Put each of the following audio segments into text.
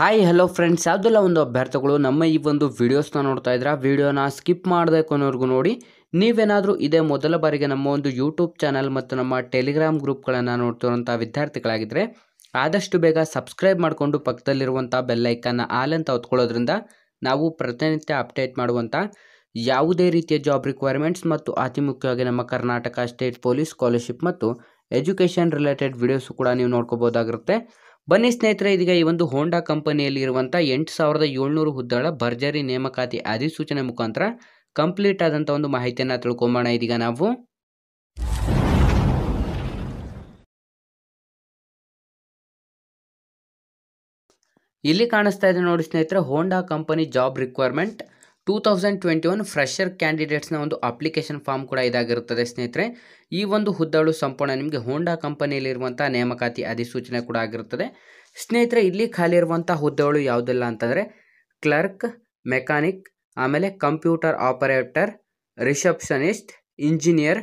hi hello friends ಯಾವುದೆಲ್ಲ ಒಂದು ಅಭ್ಯರ್ಥಿಗಳು ನಮ್ಮ ಈ ಒಂದು ವಿಡಿಯೋಸ್ನ ನೋಡ್ತಾ ಇದ್ರೆ ವಿಡಿಯೋನ ಸ್ಕಿಪ್ ಮಾಡಬೇಕು ಅನ್ನೋರ್ಗೂ ನೋಡಿ ನೀವೇನಾದರೂ ಇದೇ ಮೊದಲ ಬಾರಿಗೆ ನಮ್ಮ ಒಂದು ಯೂಟ್ಯೂಬ್ ಚಾನಲ್ ಮತ್ತು ನಮ್ಮ ಟೆಲಿಗ್ರಾಮ್ ಗ್ರೂಪ್ಗಳನ್ನು ನೋಡ್ತಿರುವಂಥ ವಿದ್ಯಾರ್ಥಿಗಳಾಗಿದ್ದರೆ ಆದಷ್ಟು ಬೇಗ ಸಬ್ಸ್ಕ್ರೈಬ್ ಮಾಡಿಕೊಂಡು ಪಕ್ಕದಲ್ಲಿರುವಂಥ ಬೆಲ್ಲೈಕನ್ನ ಆಲ್ ಅಂತ ಹೊತ್ಕೊಳ್ಳೋದ್ರಿಂದ ನಾವು ಪ್ರತಿನಿತ್ಯ ಅಪ್ಡೇಟ್ ಮಾಡುವಂಥ ಯಾವುದೇ ರೀತಿಯ ಜಾಬ್ ರಿಕ್ವೈರ್ಮೆಂಟ್ಸ್ ಮತ್ತು ಅತಿ ಮುಖ್ಯವಾಗಿ ನಮ್ಮ ಕರ್ನಾಟಕ ಸ್ಟೇಟ್ ಪೊಲೀಸ್ ಸ್ಕಾಲರ್ಶಿಪ್ ಮತ್ತು ಎಜುಕೇಷನ್ ರಿಲೇಟೆಡ್ ವಿಡಿಯೋಸು ಕೂಡ ನೀವು ನೋಡ್ಕೋಬೋದಾಗಿರುತ್ತೆ ಬನ್ನಿ ಸ್ನೇಹಿತರೆ ಇದೀಗ ಈ ಒಂದು ಹೋಂಡಾ ಕಂಪನಿಯಲ್ಲಿ ಇರುವಂಥ ಎಂಟು ಸಾವಿರದ ಏಳ್ನೂರು ಹುದ್ದಾಳ ಭರ್ಜರಿ ನೇಮಕಾತಿ ಅಧಿಸೂಚನೆ ಮುಖಾಂತರ ಕಂಪ್ಲೀಟ್ ಆದಂಥ ಒಂದು ಮಾಹಿತಿಯನ್ನು ತಿಳ್ಕೊಂಬೋಣ ಇದೀಗ ನಾವು ಇಲ್ಲಿ ಕಾಣಿಸ್ತಾ ಇದೆ ನೋಡಿ ಸ್ನೇಹಿತರೆ Honda company job requirement two thousand twenty one fresher ಕ್ಯಾಂಡಿಡೇಟ್ಸ್ನ ಒಂದು ಅಪ್ಲಿಕೇಶನ್ ಫಾರ್ಮ್ ಕೂಡ ಇದಾಗಿರುತ್ತದೆ ಸ್ನೇಹಿತರೆ ಈ ಒಂದು ಹುದ್ದೆಗಳು ಸಂಪೂರ್ಣ ನಿಮಗೆ ಹೋಂಡಾ ಕಂಪನಿಯಲ್ಲಿರುವಂಥ ನೇಮಕಾತಿ ಅಧಿಸೂಚನೆ ಕೂಡ ಆಗಿರುತ್ತದೆ ಸ್ನೇಹಿತರೆ ಇಲ್ಲಿ ಖಾಲಿ ಇರುವಂಥ ಹುದ್ದೆಗಳು ಯಾವುದೆಲ್ಲ ಅಂತಂದರೆ ಕ್ಲರ್ಕ್ ಮೆಕ್ಯಾನಿಕ್ ಆಮೇಲೆ computer operator receptionist engineer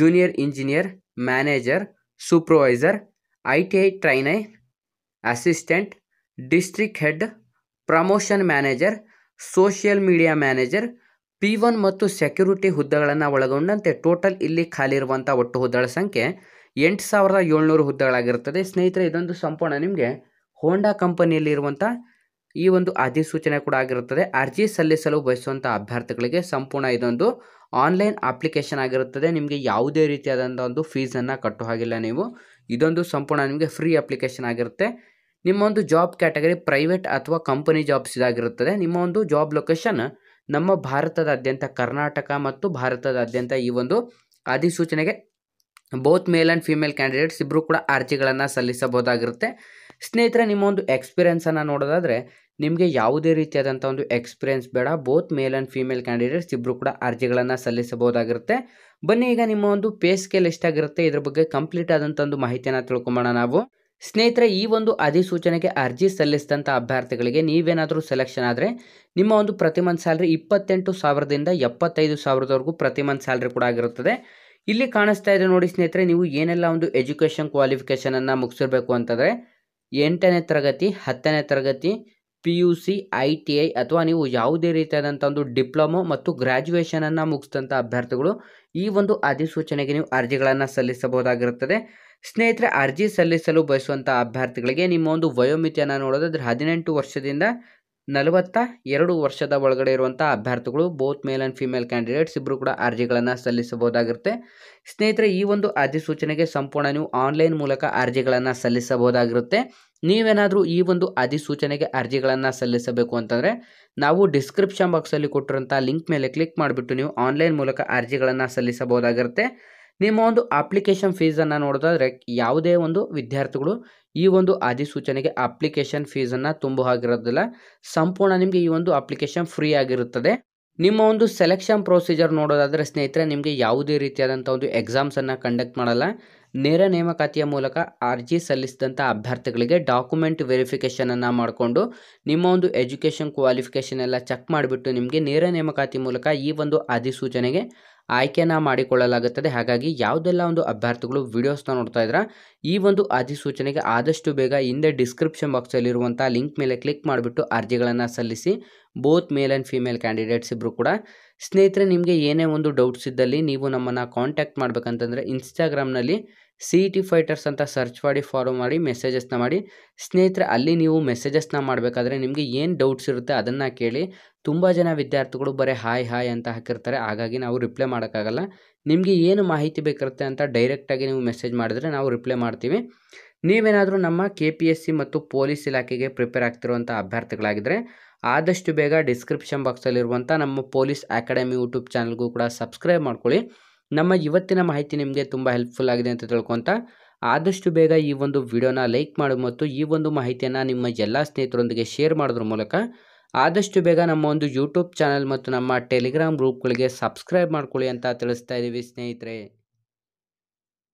junior engineer manager supervisor I T I trainee assistant district head promotion manager social media manager P one ಮತ್ತು ಸೆಕ್ಯೂರಿಟಿ ಹುದ್ದೆಗಳನ್ನು ಒಳಗೊಂಡಂತೆ ಟೋಟಲ್ ಇಲ್ಲಿ ಖಾಲಿ ಇರುವಂಥ ಒಟ್ಟು ಹುದ್ದೆಗಳ ಸಂಖ್ಯೆ ಎಂಟು ಸಾವಿರದ ಏಳ್ನೂರು ಹುದ್ದೆಗಳಾಗಿರುತ್ತದೆ ಸ್ನೇಹಿತರೆ ಇದೊಂದು ಸಂಪೂರ್ಣ ನಿಮಗೆ ಹೋಂಡಾ ಕಂಪನಿಯಲ್ಲಿ ಇರುವಂಥ ಈ ಒಂದು ಅಧಿಸೂಚನೆ ಕೂಡ ಆಗಿರುತ್ತದೆ ಅರ್ಜಿ ಸಲ್ಲಿಸಲು ಬಯಸುವಂಥ ಅಭ್ಯರ್ಥಿಗಳಿಗೆ ಸಂಪೂರ್ಣ ಇದೊಂದು ಆನ್ಲೈನ್ ಅಪ್ಲಿಕೇಶನ್ ಆಗಿರುತ್ತದೆ ನಿಮಗೆ ಯಾವುದೇ ರೀತಿಯಾದಂಥ ಒಂದು ಫೀಸನ್ನು ಕಟ್ಟೋ ಹಾಗಿಲ್ಲ ನೀವು ಇದೊಂದು ಸಂಪೂರ್ಣ ನಿಮಗೆ ಫ್ರೀ ಅಪ್ಲಿಕೇಶನ್ ಆಗಿರುತ್ತೆ ನಿಮ್ಮ ಒಂದು ಜಾಬ್ ಕ್ಯಾಟಗರಿ ಪ್ರೈವೇಟ್ ಅಥವಾ ಕಂಪನಿ ಜಾಬ್ಸ್ ಇದಾಗಿರುತ್ತದೆ ನಿಮ್ಮ ಒಂದು ಜಾಬ್ ಲೊಕೇಶನ್ ನಮ್ಮ ಭಾರತದಾದ್ಯಂತ ಕರ್ನಾಟಕ ಮತ್ತು ಭಾರತದಾದ್ಯಂತ ಈ ಒಂದು ಅಧಿಸೂಚನೆಗೆ both male and female candidates ಇಬ್ಬರು ಕೂಡ ಅರ್ಜಿಗಳನ್ನು ಸಲ್ಲಿಸಬಹುದಾಗಿರುತ್ತೆ ಸ್ನೇಹಿತರೆ ನಿಮ್ಮ ಒಂದು ಎಕ್ಸ್ಪೀರಿಯೆನ್ಸನ್ನು ನೋಡೋದಾದರೆ ನಿಮಗೆ ಯಾವುದೇ ರೀತಿಯಾದಂಥ ಒಂದು ಎಕ್ಸ್ಪೀರಿಯೆನ್ಸ್ ಬೇಡ both male and female candidates ಇಬ್ಬರು ಕೂಡ ಅರ್ಜಿಗಳನ್ನು ಸಲ್ಲಿಸಬಹುದಾಗಿರುತ್ತೆ ಬನ್ನಿ ಈಗ ನಿಮ್ಮ ಒಂದು ಪೇ ಸ್ಕೇಲ್ ಎಷ್ಟಾಗಿರುತ್ತೆ ಇದ್ರ ಬಗ್ಗೆ ಕಂಪ್ಲೀಟ್ ಆದಂಥ ಒಂದು ಮಾಹಿತಿಯನ್ನು ತಿಳ್ಕೊಂಬೋಣ ನಾವು ಸ್ನೇಹಿತರೆ ಈ ಒಂದು ಅಧಿಸೂಚನೆಗೆ ಅರ್ಜಿ ಸಲ್ಲಿಸಿದಂಥ ಅಭ್ಯರ್ಥಿಗಳಿಗೆ ನೀವೇನಾದರೂ ಸೆಲೆಕ್ಷನ್ ಆದರೆ ನಿಮ್ಮ ಒಂದು ಪ್ರತಿ ಮಂತ್ ಸ್ಯಾಲ್ರಿ ಇಪ್ಪತ್ತೆಂಟು ಸಾವಿರದಿಂದ ಎಪ್ಪತ್ತೈದು ಸಾವಿರದವರೆಗೂ ಪ್ರತಿ ಮಂತ್ ಸ್ಯಾಲ್ರಿ ಕೂಡ ಆಗಿರುತ್ತದೆ ಇಲ್ಲಿ ಕಾಣಿಸ್ತಾ ಇದೆ ನೋಡಿ ಸ್ನೇಹಿತರೆ ನೀವು ಏನೆಲ್ಲ ಒಂದು ಎಜುಕೇಷನ್ ಕ್ವಾಲಿಫಿಕೇಷನನ್ನು ಮುಗಿಸಿರಬೇಕು ಅಂತಂದರೆ ಎಂಟನೇ ತರಗತಿ ಹತ್ತನೇ ತರಗತಿ P U C I T I ಅಥವಾ ನೀವು ಯಾವುದೇ ರೀತಿಯಾದಂಥ ಒಂದು ಡಿಪ್ಲೊಮೊ ಮತ್ತು ಗ್ರ್ಯಾಜುಯೇಷನನ್ನು ಮುಗಿಸಿದಂಥ ಅಭ್ಯರ್ಥಿಗಳು ಈ ಒಂದು ಅಧಿಸೂಚನೆಗೆ ನೀವು ಅರ್ಜಿಗಳನ್ನು ಸಲ್ಲಿಸಬಹುದಾಗಿರುತ್ತದೆ ಸ್ನೇಹಿತರೆ ಅರ್ಜಿ ಸಲ್ಲಿಸಲು ಬಯಸುವಂಥ ಅಭ್ಯರ್ಥಿಗಳಿಗೆ ನಿಮ್ಮ ಒಂದು ವಯೋಮಿತಿಯನ್ನು ನೋಡೋದಾದ್ರೆ ಹದಿನೆಂಟು ವರ್ಷದಿಂದ ನಲವತ್ತ ಎರಡು ವರ್ಷದ ಒಳಗಡೆ ಇರುವಂಥ ಅಭ್ಯರ್ಥಿಗಳು both male and female candidates ಇಬ್ಬರು ಕೂಡ ಅರ್ಜಿಗಳನ್ನು ಸಲ್ಲಿಸಬಹುದಾಗಿರುತ್ತೆ ಸ್ನೇಹಿತರೆ ಈ ಒಂದು ಅಧಿಸೂಚನೆಗೆ ಸಂಪೂರ್ಣ ನೀವು ಆನ್ಲೈನ್ ಮೂಲಕ ಅರ್ಜಿಗಳನ್ನು ಸಲ್ಲಿಸಬಹುದಾಗಿರುತ್ತೆ ನೀವೇನಾದರೂ ಈ ಒಂದು ಅಧಿಸೂಚನೆಗೆ ಅರ್ಜಿಗಳನ್ನು ಸಲ್ಲಿಸಬೇಕು ಅಂತಂದರೆ ನಾವು ಡಿಸ್ಕ್ರಿಪ್ಷನ್ ಬಾಕ್ಸಲ್ಲಿ ಕೊಟ್ಟಿರೋಂಥ ಲಿಂಕ್ ಮೇಲೆ ಕ್ಲಿಕ್ ಮಾಡಿಬಿಟ್ಟು ನೀವು ಆನ್ಲೈನ್ ಮೂಲಕ ಅರ್ಜಿಗಳನ್ನು ಸಲ್ಲಿಸಬಹುದಾಗಿರುತ್ತೆ ನಿಮ್ಮ ಒಂದು ಅಪ್ಲಿಕೇಶನ್ ಫೀಸನ್ನು ನೋಡೋದಾದರೆ ಯಾವುದೇ ಒಂದು ವಿದ್ಯಾರ್ಥಿಗಳು ಈ ಒಂದು ಅಧಿಸೂಚನೆಗೆ ಅಪ್ಲಿಕೇಶನ್ ಫೀಸನ್ನು ತುಂಬು ಹಾಗಿರೋದಿಲ್ಲ ಸಂಪೂರ್ಣ ನಿಮಗೆ ಈ ಒಂದು ಅಪ್ಲಿಕೇಶನ್ ಫ್ರೀ ಆಗಿರುತ್ತದೆ ನಿಮ್ಮ ಒಂದು ಸೆಲೆಕ್ಷನ್ ಪ್ರೊಸೀಜರ್ ನೋಡೋದಾದರೆ ಸ್ನೇಹಿತರೆ ನಿಮಗೆ ಯಾವುದೇ ರೀತಿಯಾದಂಥ ಒಂದು ಎಕ್ಸಾಮ್ಸನ್ನು ಕಂಡಕ್ಟ್ ಮಾಡಲ್ಲ ನೇರ ನೇಮಕಾತಿಯ ಮೂಲಕ ಅರ್ಜಿ ಸಲ್ಲಿಸಿದಂಥ ಅಭ್ಯರ್ಥಿಗಳಿಗೆ ಡಾಕ್ಯುಮೆಂಟ್ ವೆರಿಫಿಕೇಷನನ್ನು ಮಾಡಿಕೊಂಡು ನಿಮ್ಮ ಒಂದು ಎಜುಕೇಷನ್ ಕ್ವಾಲಿಫಿಕೇಷನ್ ಎಲ್ಲ ಚೆಕ್ ಮಾಡಿಬಿಟ್ಟು ನಿಮಗೆ ನೇರ ನೇಮಕಾತಿ ಮೂಲಕ ಈ ಒಂದು ಅಧಿಸೂಚನೆಗೆ ಆಯ್ಕೆಯನ್ನು ಮಾಡಿಕೊಳ್ಳಲಾಗುತ್ತದೆ ಹಾಗಾಗಿ ಯಾವುದೆಲ್ಲ ಒಂದು ಅಭ್ಯರ್ಥಿಗಳು ವಿಡಿಯೋಸ್ನ ನೋಡ್ತಾ ಇದ್ರ ಈ ಒಂದು ಅಧಿಸೂಚನೆಗೆ ಆದಷ್ಟು ಬೇಗ ಹಿಂದೆ ಡಿಸ್ಕ್ರಿಪ್ಷನ್ ಬಾಕ್ಸಲ್ಲಿರುವಂಥ ಲಿಂಕ್ ಮೇಲೆ ಕ್ಲಿಕ್ ಮಾಡಿಬಿಟ್ಟು ಅರ್ಜಿಗಳನ್ನು ಸಲ್ಲಿಸಿ both male and female candidates ಇಬ್ಬರು ಕೂಡ ಸ್ನೇಹಿತರೆ ನಿಮಗೆ ಏನೇ ಒಂದು ಡೌಟ್ಸ್ ಇದ್ದಲ್ಲಿ ನೀವು ನಮ್ಮನ್ನು ಕಾಂಟ್ಯಾಕ್ಟ್ ಮಾಡಬೇಕಂತಂದರೆ ಇನ್ಸ್ಟಾಗ್ರಾಮ್ನಲ್ಲಿ ಸಿ ಟಿ e ಫೈಟರ್ಸ್ ಅಂತ ಸರ್ಚ್ ಮಾಡಿ ಫಾಲೋ ಮಾಡಿ ಮೆಸೇಜಸ್ನ ಮಾಡಿ ಸ್ನೇಹಿತರೆ ಅಲ್ಲಿ ನೀವು ಮೆಸೇಜಸ್ನ ಮಾಡಬೇಕಾದ್ರೆ ನಿಮಗೆ ಏನು ಡೌಟ್ಸ್ ಇರುತ್ತೆ ಅದನ್ನು ಕೇಳಿ ತುಂಬ ಜನ ವಿದ್ಯಾರ್ಥಿಗಳು ಬರೀ ಹಾಯ್ ಹಾಯ್ ಅಂತ ಹಾಕಿರ್ತಾರೆ ಹಾಗಾಗಿ ನಾವು ರಿಪ್ಲೈ ಮಾಡೋಕ್ಕಾಗಲ್ಲ ನಿಮಗೆ ಏನು ಮಾಹಿತಿ ಬೇಕಿರುತ್ತೆ ಅಂತ ಡೈರೆಕ್ಟಾಗಿ ನೀವು ಮೆಸೇಜ್ ಮಾಡಿದ್ರೆ ನಾವು ರಿಪ್ಲೈ ಮಾಡ್ತೀವಿ ನೀವೇನಾದರೂ ನಮ್ಮ ಕೆ ಪಿ ಎಸ್ ಸಿ ಮತ್ತು ಪೊಲೀಸ್ ಇಲಾಖೆಗೆ ಪ್ರಿಪೇರ್ ಆಗ್ತಿರುವಂಥ ಅಭ್ಯರ್ಥಿಗಳಾಗಿದ್ದರೆ ಆದಷ್ಟು ಬೇಗ ಡಿಸ್ಕ್ರಿಪ್ಷನ್ ಬಾಕ್ಸಲ್ಲಿರುವಂಥ ನಮ್ಮ ಪೊಲೀಸ್ ಅಕಾಡೆಮಿ ಯೂಟ್ಯೂಬ್ ಚಾನಲ್ಗೂ ಕೂಡ ಸಬ್ಸ್ಕ್ರೈಬ್ ಮಾಡ್ಕೊಳ್ಳಿ ನಮ್ಮ ಇವತ್ತಿನ ಮಾಹಿತಿ ನಿಮಗೆ ತುಂಬ ಹೆಲ್ಪ್ಫುಲ್ ಆಗಿದೆ ಅಂತ ತಿಳ್ಕೊತ ಆದಷ್ಟು ಬೇಗ ಈ ಒಂದು ವಿಡಿಯೋನ ಲೈಕ್ ಮಾಡಿ ಮತ್ತು ಈ ಒಂದು ಮಾಹಿತಿಯನ್ನು ನಿಮ್ಮ ಎಲ್ಲ ಸ್ನೇಹಿತರೊಂದಿಗೆ ಶೇರ್ ಮಾಡೋದ್ರ ಮೂಲಕ ಆದಷ್ಟು ಬೇಗ ನಮ್ಮ ಒಂದು ಯೂಟ್ಯೂಬ್ ಚಾನಲ್ ಮತ್ತು ನಮ್ಮ ಟೆಲಿಗ್ರಾಮ್ ಗ್ರೂಪ್ಗಳಿಗೆ ಸಬ್ಸ್ಕ್ರೈಬ್ ಮಾಡ್ಕೊಳ್ಳಿ ಅಂತ ತಿಳಿಸ್ತಾ ಇದ್ದೀವಿ ಸ್ನೇಹಿತರೆ